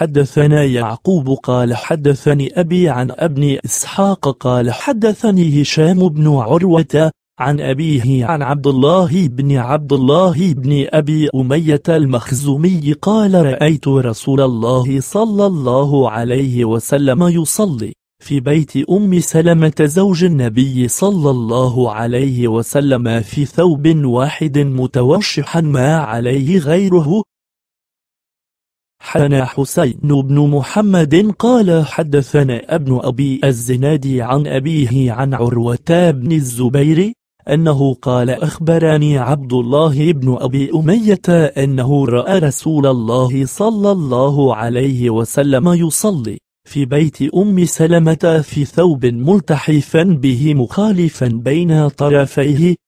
حدثنا يعقوب قال حدثني أبي عن ابن إسحاق قال حدثني هشام بن عروة عن أبيه عن عبد الله بن عبد الله بن أبي أمية المخزومي قال رأيت رسول الله صلى الله عليه وسلم يصلي في بيت أم سلمة زوج النبي صلى الله عليه وسلم في ثوب واحد متوشحا ما عليه غيره حدثنا حسين بن محمد قال حدثنا ابن أبي الزناد عن أبيه عن عروة بن الزبير أنه قال أخبرني عبد الله بن أبي أمية أنه رأى رسول الله صلى الله عليه وسلم يصلي في بيت أم سلمة في ثوب ملتحفا به مخالفا بين طرفيه